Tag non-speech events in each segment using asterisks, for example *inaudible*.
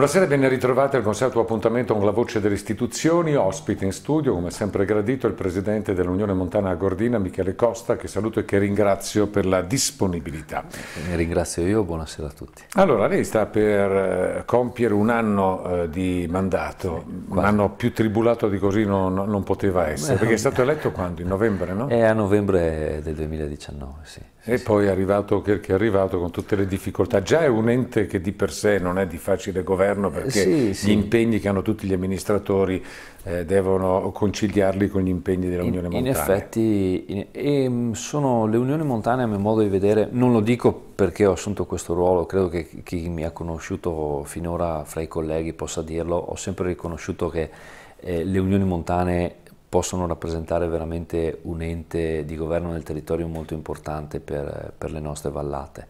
Buonasera e ben ritrovati al consueto appuntamento con la voce delle istituzioni. Ospite in studio, come sempre gradito, il presidente dell'Unione Montana Gordina, Michele Costa, che saluto e che ringrazio per la disponibilità. Ne ringrazio io, buonasera a tutti. Allora, lei sta per eh, compiere un anno eh, di mandato, sì, un anno più tribulato di così non, non poteva essere, perché è eh, stato eletto quando? In novembre, no? È a novembre del 2019, sì. E sì, poi è arrivato quel che è arrivato con tutte le difficoltà. Già è un ente che di per sé non è di facile governo governo eh, perché sì, gli impegni che hanno tutti gli amministratori eh, devono conciliarli con gli impegni dell'Unione Montana. In effetti, in, e ehm, sono, le Unioni Montane a mio modo di vedere, non lo dico perché ho assunto questo ruolo, credo che chi mi ha conosciuto finora fra i colleghi possa dirlo, ho sempre riconosciuto che eh, le Unioni Montane possono rappresentare veramente un ente di governo nel territorio molto importante per, per le nostre vallate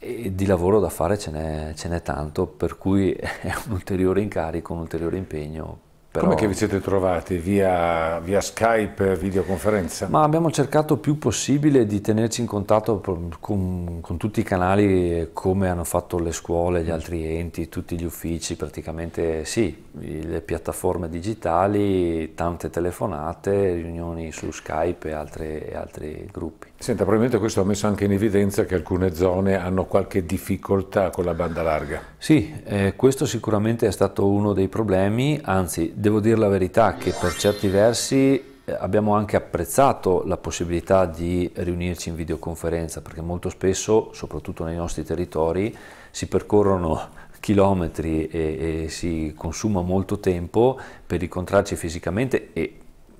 e di lavoro da fare ce n'è, ce n'è tanto, per cui *laughs* è un ulteriore incarico, un ulteriore impegno però... Come che vi siete trovati? Via, via, Skype, videoconferenza? Ma abbiamo cercato più possibile di tenerci in contatto con, con, tutti i canali come hanno fatto le scuole, gli altri enti, tutti gli uffici, praticamente sì, le piattaforme digitali, tante telefonate, riunioni su Skype e, altre, e altri gruppi. Senta, probabilmente questo ha messo anche in evidenza che alcune zone hanno qualche difficoltà con la banda larga. Sì, eh, questo sicuramente è stato uno dei problemi, anzi devo dire la verità che per certi versi eh, abbiamo anche apprezzato la possibilità di riunirci in videoconferenza perché molto spesso, soprattutto nei nostri territori, si percorrono *laughs* chilometri e, e si consuma molto tempo per incontrarci fisicamente e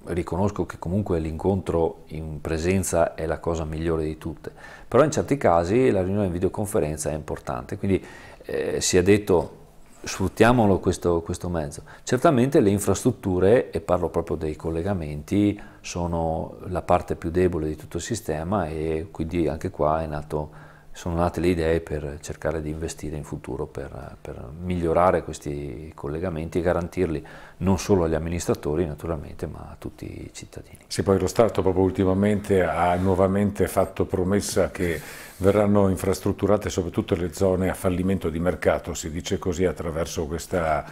riconosco che comunque l'incontro in presenza è la cosa migliore di tutte, però in certi casi la riunione in videoconferenza è importante, quindi eh, si è detto sfruttiamolo questo, questo, mezzo. Certamente le infrastrutture, e parlo proprio dei collegamenti, sono la parte più debole di tutto il sistema e quindi anche qua è nato sono nate le idee per cercare di investire in futuro per, per, migliorare questi collegamenti e garantirli non solo agli amministratori naturalmente ma a tutti i cittadini. Sì, poi lo Stato proprio ultimamente ha nuovamente fatto promessa che verranno infrastrutturate soprattutto le zone a fallimento di mercato, si dice così attraverso questa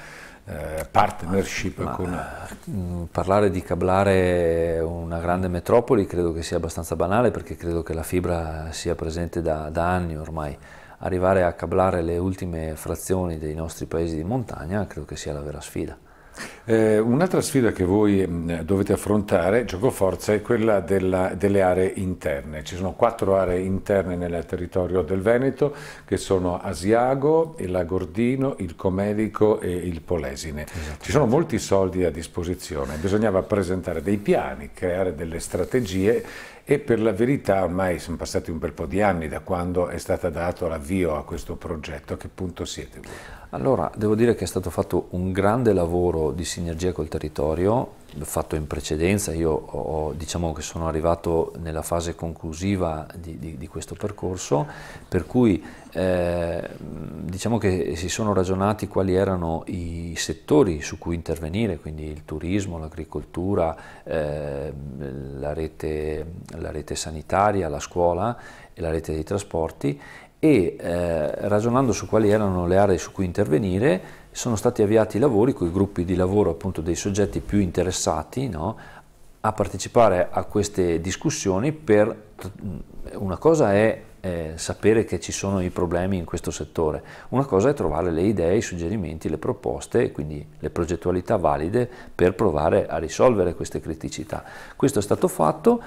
eh, partnership ma, con... Mm, parlare di cablare una grande metropoli credo che sia abbastanza banale perché credo che la fibra sia presente da, da anni ormai. Arrivare a cablare le ultime frazioni dei nostri paesi di montagna credo che sia la vera sfida. Eh, un'altra sfida che voi mh, mm, dovete affrontare, gioco forza, è quella della, delle aree interne. Ci sono quattro aree interne nel territorio del Veneto che sono Asiago, il Lagordino, il Comelico e il Polesine. Esatto. Ci sono molti soldi a disposizione, bisognava presentare dei piani, creare delle strategie e per la verità ormai sono passati un bel po' di anni da quando è stato dato l'avvio a questo progetto. A che punto siete voi? Allora, devo dire che è stato fatto un grande lavoro di sinergia col territorio, fatto in precedenza, io ho, diciamo che sono arrivato nella fase conclusiva di, di, di questo percorso, per cui eh, diciamo che si sono ragionati quali erano i settori su cui intervenire, quindi il turismo, l'agricoltura, eh, la, la rete sanitaria, la scuola e la rete dei trasporti e eh, ragionando su quali erano le aree su cui intervenire sono stati avviati i lavori con i gruppi di lavoro appunto dei soggetti più interessati no, a partecipare a queste discussioni per una cosa è eh, sapere che ci sono i problemi in questo settore, una cosa è trovare le idee, i suggerimenti, le proposte quindi le progettualità valide per provare a risolvere queste criticità. Questo è stato fatto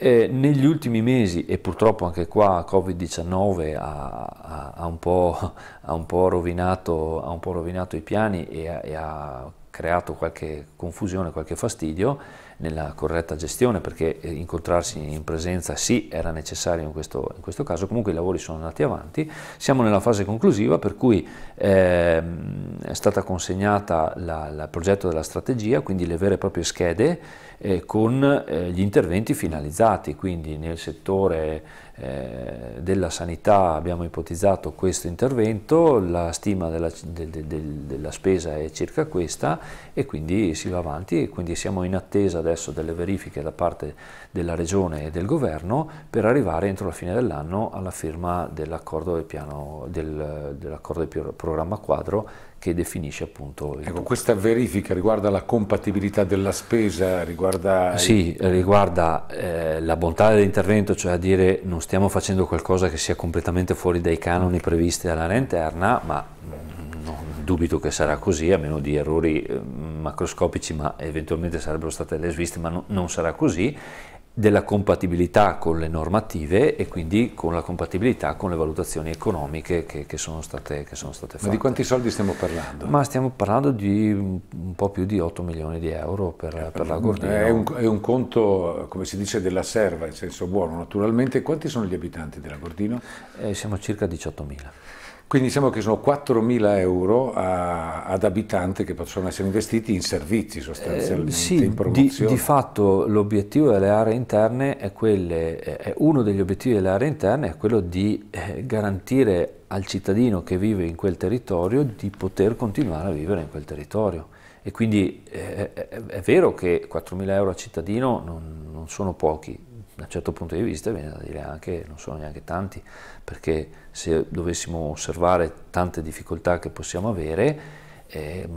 eh, negli ultimi mesi, e purtroppo anche qua Covid-19 ha, ha, ha, un po', *laughs* ha un po rovinato, ha un po' rovinato i piani e ha, e ha creato qualche confusione, qualche fastidio nella corretta gestione, perché eh, incontrarsi in presenza sì era necessario in questo, in questo caso, comunque i lavori sono andati avanti, siamo nella fase conclusiva per cui eh, è stata consegnata il progetto della strategia, quindi le vere e proprie schede eh, con eh, gli interventi finalizzati, quindi nel settore eh, della sanità abbiamo ipotizzato questo intervento, la stima della, de, de, de, della, spesa è circa questa e quindi si va avanti e quindi siamo in attesa adesso delle verifiche da parte della Regione e del Governo per arrivare entro la fine dell'anno alla firma dell'accordo del, piano, del, dell'accordo del programma quadro che definisce appunto... ecco, tutto. questa verifica riguarda la compatibilità della spesa, riguarda... Sì, il... riguarda eh, la bontà dell'intervento, cioè a dire non stiamo facendo qualcosa che sia completamente fuori dai canoni previsti dall'area interna, ma mm, non dubito che sarà così, a meno di errori eh, macroscopici, ma eventualmente sarebbero state le sviste, ma no, non sarà così, della compatibilità con le normative e quindi con la compatibilità con le valutazioni economiche che, che, sono, state, che sono, state, fatte. Ma di quanti soldi stiamo parlando? Ma stiamo parlando di un po' più di 8 milioni di euro per, eh, per la Gordina. È un, è un, conto, come si dice, della serva, in senso buono naturalmente. Quanti sono gli abitanti della Gordina? Eh, siamo circa 18 mila. Quindi diciamo che sono 4.000 euro a, ad abitante che possono essere investiti in servizi sostanzialmente, eh, sì, di, di, fatto l'obiettivo delle aree interne è, quelle, è, uno degli obiettivi delle aree interne è quello di eh, garantire al cittadino che vive in quel territorio di poter continuare a vivere in quel territorio. E quindi eh, è, è, vero che 4.000 euro a cittadino non, non sono pochi, da un certo punto di vista viene da dire anche non sono neanche tanti, perché se dovessimo osservare tante difficoltà che possiamo avere, eh,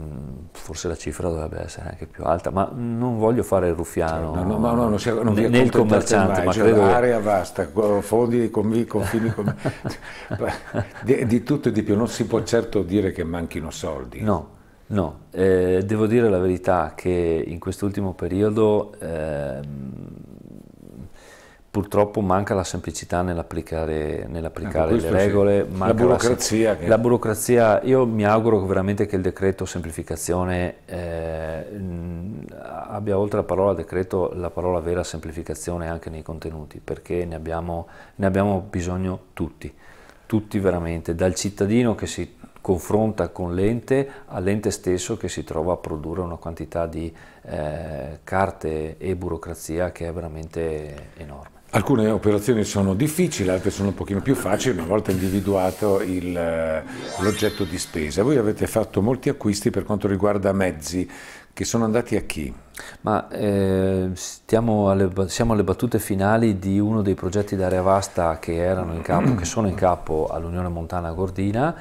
forse la cifra dovrebbe essere anche più alta, ma non voglio fare il ruffiano no, no, no, no non sia, non né il commerciante, mai, ma cioè credo... area vasta, fondi, confini, con... *laughs* di, di, tutto e di più, non si può certo dire che manchino soldi. No, no, eh, devo dire la verità che in quest'ultimo periodo... Eh, purtroppo manca la semplicità nell'applicare, nell'applicare le regole, sì. la, burocrazia la, che... la burocrazia. io mi auguro veramente che il decreto semplificazione eh, abbia oltre alla parola decreto la parola vera semplificazione anche nei contenuti, perché ne abbiamo, ne abbiamo bisogno tutti, tutti veramente, dal cittadino che si confronta con l'ente all'ente stesso che si trova a produrre una quantità di eh, carte e burocrazia che è veramente enorme. Alcune operazioni sono difficili, altre sono un pochino più facili una volta individuato eh, l'oggetto di spesa. Voi avete fatto molti acquisti per quanto riguarda mezzi, che sono andati a chi? Ma, eh, alle, siamo alle battute finali di uno dei progetti d'area vasta che, erano in capo, che sono in capo all'Unione Montana Gordina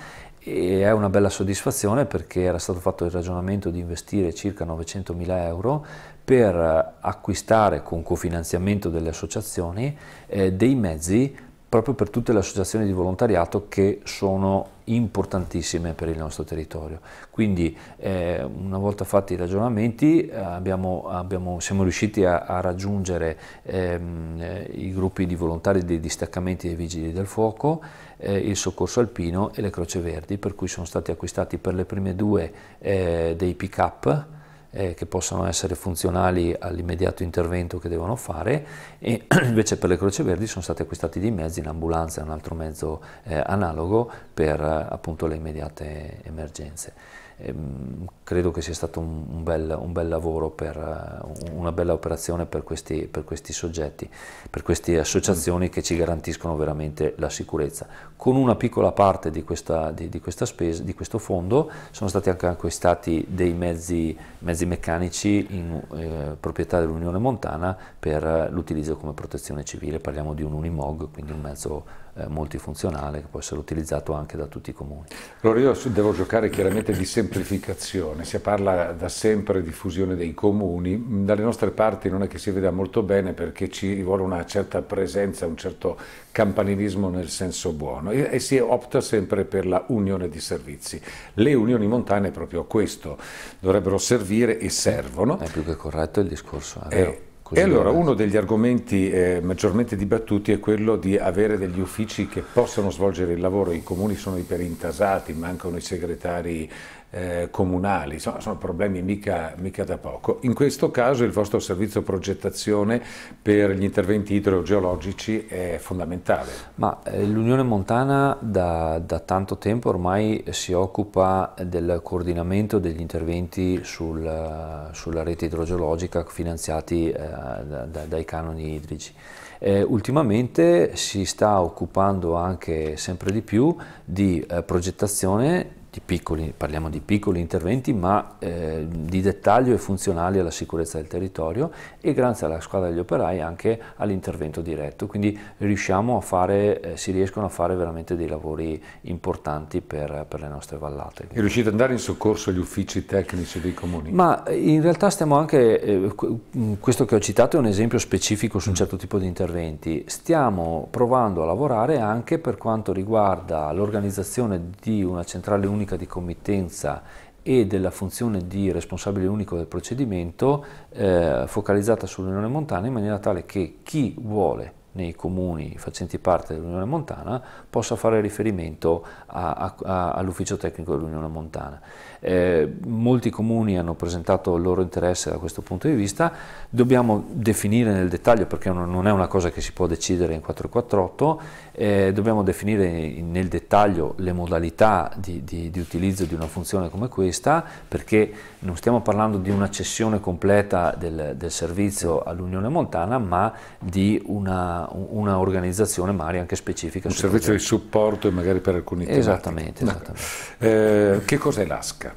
e è una bella soddisfazione perché era stato fatto il ragionamento di investire circa 900.000 euro per acquistare con cofinanziamento delle associazioni eh, dei mezzi proprio per tutte le associazioni di volontariato che sono importantissime per il nostro territorio. Quindi eh, una volta fatti i ragionamenti eh, abbiamo, abbiamo, siamo riusciti a, a raggiungere ehm, eh, i gruppi di volontari dei distaccamenti dei vigili del fuoco, eh, il soccorso alpino e le croce verdi, per cui sono stati acquistati per le prime due eh, dei pick-up eh, che possano essere funzionali all'immediato intervento che devono fare e *clears throat* invece per le Croce Verdi sono stati acquistati dei mezzi, un'ambulanza e un altro mezzo eh, analogo per eh, appunto le immediate emergenze. Ehm, credo che sia stato un bel, un bel lavoro, per, eh, una bella operazione per questi, per questi, soggetti, per queste associazioni che ci garantiscono veramente la sicurezza. Con una piccola parte di, questa, di, di, questa spesa, di questo fondo sono stati anche acquistati dei mezzi, mezzi meccanici in eh, proprietà dell'Unione Montana per l'utilizzo come protezione civile, parliamo di un Unimog, quindi un mezzo eh, multifunzionale che può essere utilizzato anche da tutti i comuni. Allora io devo giocare chiaramente di semplificazione, si parla da sempre di fusione dei comuni, dalle nostre parti non è che si veda molto bene perché ci vuole una certa presenza, un certo campanilismo nel senso buono e, si opta sempre per la unione di servizi. Le unioni montane proprio a questo dovrebbero servire e servono. È più che corretto il discorso. È eh, vero. Eh, e allora uno degli argomenti eh, maggiormente dibattuti è quello di avere degli uffici che possano svolgere il lavoro, i comuni sono iperintasati, mancano i segretari eh, comunali, insomma sono problemi mica, mica, da poco. In questo caso il vostro servizio progettazione per gli interventi idrogeologici è fondamentale. Ma eh, l'Unione Montana da, da, tanto tempo ormai si occupa del coordinamento degli interventi sul, sulla rete idrogeologica finanziati eh, da, da, dai canoni idrici. Eh, ultimamente si sta occupando anche sempre di più di eh, progettazione di piccoli, parliamo di piccoli interventi, ma eh, di dettaglio e funzionali alla sicurezza del territorio e grazie alla squadra degli operai anche all'intervento diretto, quindi riusciamo a fare, eh, si riescono a fare veramente dei lavori importanti per, per le nostre vallate. E riuscite ad andare in soccorso agli uffici tecnici dei comuni? Ma eh, in realtà stiamo anche, eh, mm, questo che ho citato è un esempio specifico su un mm. certo tipo di interventi, stiamo provando a lavorare anche per quanto riguarda l'organizzazione di una centrale unica unica di committenza e della funzione di responsabile unico del procedimento eh, focalizzata sull'Unione Montana in maniera tale che chi vuole nei comuni facenti parte dell'Unione Montana possa fare riferimento all'ufficio tecnico dell'Unione Montana. Eh, molti comuni hanno presentato il loro interesse da questo punto di vista, dobbiamo definire nel dettaglio perché non è una cosa che si può decidere in 448, eh, dobbiamo definire nel dettaglio le modalità di, di, di utilizzo di una funzione come questa perché non stiamo parlando di una cessione completa del, del servizio all'Unione Montana ma di una organizzazione magari anche specifica. Un servizio di supporto e magari per alcuni tematiche. Esattamente. esattamente. Eh, che cos'è l'ASCA?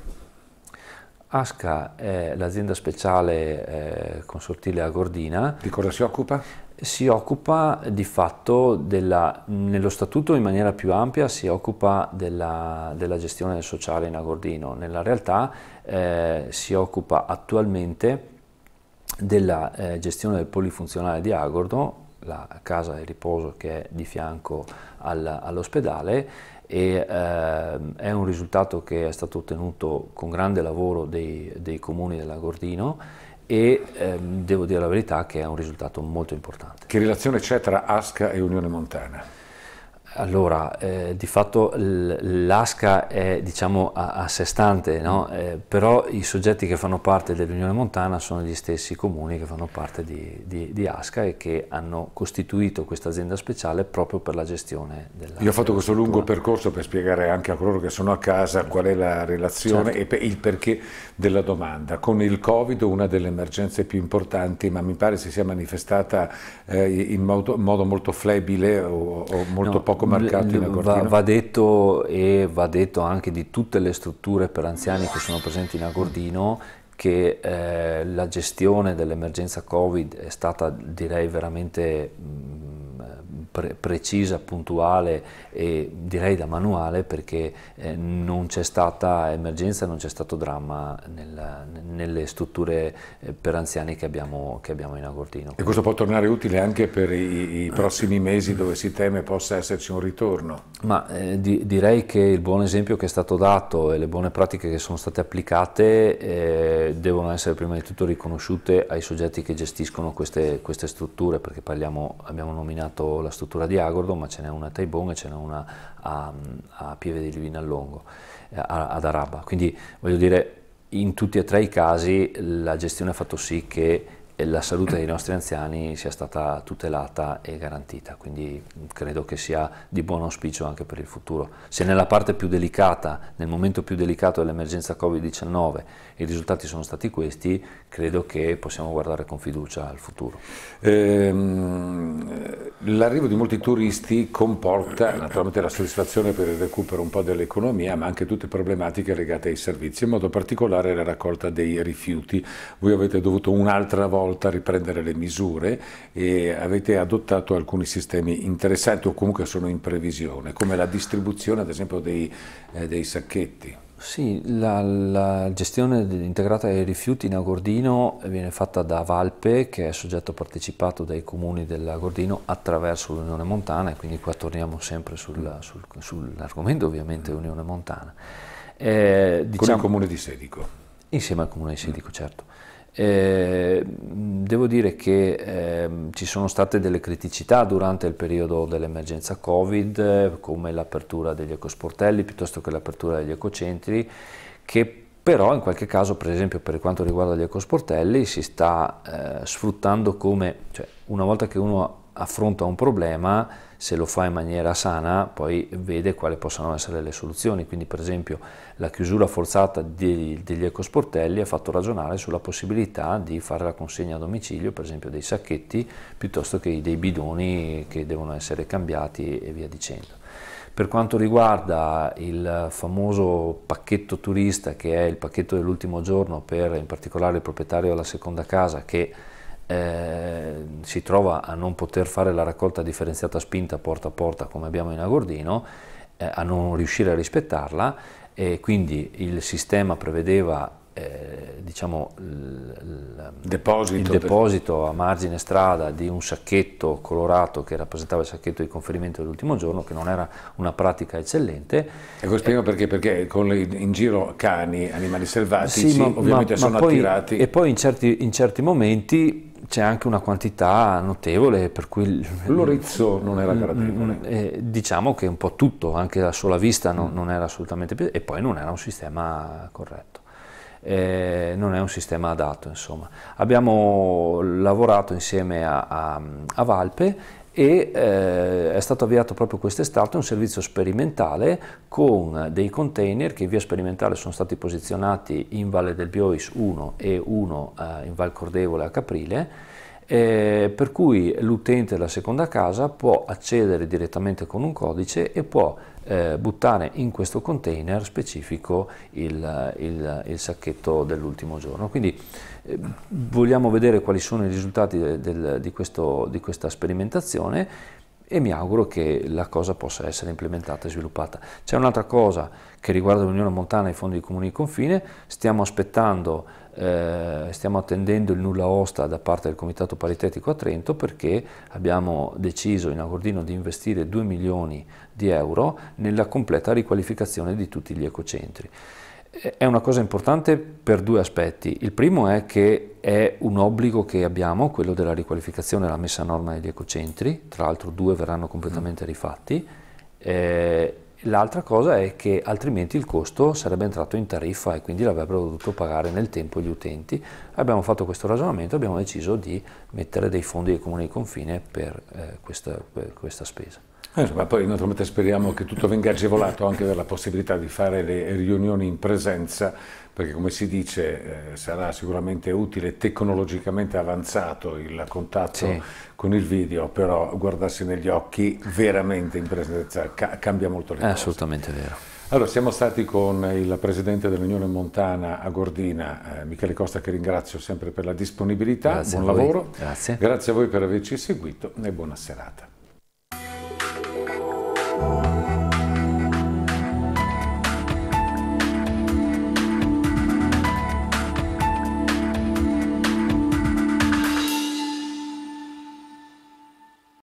ASCA è l'azienda speciale eh, consortile a Gordina. Di cosa si occupa? Si occupa di fatto, della, nello statuto in maniera più ampia, si occupa della, della gestione sociale in Agordino. Nella realtà eh, si occupa attualmente della eh, gestione del polifunzionale di Agordo la casa di riposo che è di fianco al, all'ospedale e eh, è un risultato che è stato ottenuto con grande lavoro dei, dei comuni dell'Agordino e eh, devo dire la verità che è un risultato molto importante. Che relazione c'è tra ASCA e Unione Montana? Allora, eh, di fatto l'ASCA è diciamo, a, a, sé stante, no? Mm. eh, però i soggetti che fanno parte dell'Unione Montana sono gli stessi comuni che fanno parte di, di, di ASCA e che hanno costituito questa azienda speciale proprio per la gestione della Io ho fatto questo lungo percorso per spiegare anche a coloro che sono a casa qual è la relazione certo. e il perché della domanda. Con il Covid una delle emergenze più importanti, ma mi pare si sia manifestata eh, in modo, modo, molto flebile o, o molto no. poco poco marcato in Agortino? Va, va, detto e va detto anche di tutte le strutture per anziani che sono presenti in Agordino che eh, la gestione dell'emergenza Covid è stata direi veramente mh, mm, eh, pre precisa, puntuale e direi da manuale perché eh, non c'è stata emergenza, non c'è stato dramma nel, nelle strutture eh, per anziani che abbiamo, che abbiamo, in Agortino. E questo può tornare utile anche per i, i prossimi mesi dove si teme possa esserci un ritorno? Ma eh, di direi che il buon esempio che è stato dato e le buone pratiche che sono state applicate eh, devono essere prima di tutto riconosciute ai soggetti che gestiscono queste, queste strutture, perché parliamo, abbiamo nominato la struttura di Agordo, ma ce n'è una a Taibong e ce n'è una a, a Pieve di Livinallongo, eh, ad Araba. Quindi voglio dire, in tutti e tre i casi la gestione ha fatto sì che la salute dei nostri anziani sia stata tutelata e garantita, quindi mm, credo che sia di buon auspicio anche per il futuro. Se nella parte più delicata, nel momento più delicato dell'emergenza Covid-19, i risultati sono stati questi, credo che possiamo guardare con fiducia al futuro. Ehm, l'arrivo di molti turisti comporta naturalmente la soddisfazione per il recupero un po' dell'economia, ma anche tutte problematiche legate ai servizi, in modo particolare la raccolta dei rifiuti. Voi avete dovuto un'altra volta volta riprendere le misure e avete adottato alcuni sistemi interessanti o comunque sono in previsione, come la distribuzione ad esempio dei, eh, dei sacchetti. Sì, la, la, gestione integrata dei rifiuti in Agordino viene fatta da Valpe, che è soggetto partecipato dai comuni dell'Agordino attraverso l'Unione Montana, e quindi qua torniamo sempre sul, sul, sull'argomento ovviamente mm. Unione Montana. Eh, diciamo, Con il diciamo comune di Sedico. Insieme al comune di Sedico, certo. Eh, devo dire che eh, ci sono state delle criticità durante il periodo dell'emergenza Covid, come l'apertura degli ecosportelli piuttosto che l'apertura degli ecocentri, che però in qualche caso, per esempio per quanto riguarda gli ecosportelli, si sta eh, sfruttando come, cioè, una volta che uno affronta un problema, se lo fa in maniera sana, poi vede quali possono essere le soluzioni. Quindi, per esempio, la chiusura forzata di, degli ecosportelli ha fatto ragionare sulla possibilità di fare la consegna a domicilio, per esempio, dei sacchetti piuttosto che dei bidoni che devono essere cambiati e via dicendo. Per quanto riguarda il famoso pacchetto turista, che è il pacchetto dell'ultimo giorno per in particolare il proprietario della seconda casa, che eh, si trova a non poter fare la raccolta differenziata spinta porta a porta come abbiamo in Agordino, eh, a non riuscire a rispettarla e quindi il sistema prevedeva eh, diciamo, deposito il deposito per... a margine strada di un sacchetto colorato che rappresentava il sacchetto di conferimento dell'ultimo giorno, che non era una pratica eccellente. Ecco, spiego eh, perché, perché con le, in giro cani, animali selvatici, sì, ma, ovviamente ma, sono ma poi, attirati. E poi in certi, in certi momenti c'è anche una quantità notevole, per cui... L'orizzo non era mm, mm, gradevole. Mm, eh, diciamo che un po' tutto, anche la sola vista non, non era assolutamente... E poi non era un sistema corretto. Eh, non è un sistema adatto insomma. Abbiamo lavorato insieme a, a, a Valpe e eh, è stato avviato proprio quest'estate un servizio sperimentale con dei container che in via sperimentale sono stati posizionati in Valle del Biois 1 e 1 eh, in Val Cordevole a Caprile, eh, per cui l'utente della seconda casa può accedere direttamente con un codice e può eh, buttare in questo container specifico il, il, il sacchetto dell'ultimo giorno. Quindi eh, vogliamo vedere quali sono i risultati del, del, di, questo, di questa sperimentazione e mi auguro che la cosa possa essere implementata e sviluppata. C'è un'altra cosa che riguarda l'Unione Montana e i fondi dei comuni di confine, stiamo aspettando, eh, stiamo attendendo il nulla osta da parte del Comitato Paritetico a Trento perché abbiamo deciso in Agordino di investire 2 milioni di euro nella completa riqualificazione di tutti gli ecocentri è una cosa importante per due aspetti. Il primo è che è un obbligo che abbiamo, quello della riqualificazione e la messa a norma degli ecocentri, tra l'altro due verranno completamente mm. rifatti. Eh, L'altra cosa è che altrimenti il costo sarebbe entrato in tariffa e quindi l'avrebbero dovuto pagare nel tempo gli utenti. Abbiamo fatto questo ragionamento e abbiamo deciso di mettere dei fondi del comune di confine per eh, questa, per questa spesa. Eh, ma poi naturalmente speriamo che tutto venga agevolato anche dalla possibilità di fare le riunioni in presenza, perché come si dice eh, sarà sicuramente utile tecnologicamente avanzato il contatto sì. con il video, però guardarsi negli occhi veramente in presenza ca cambia molto le cose. È assolutamente vero. Allora, siamo stati con il presidente dell'Unione Montana a Gordina, eh, Michele Costa, che ringrazio sempre per la disponibilità, Grazie buon lavoro. Grazie. Grazie a voi per averci seguito e buona serata.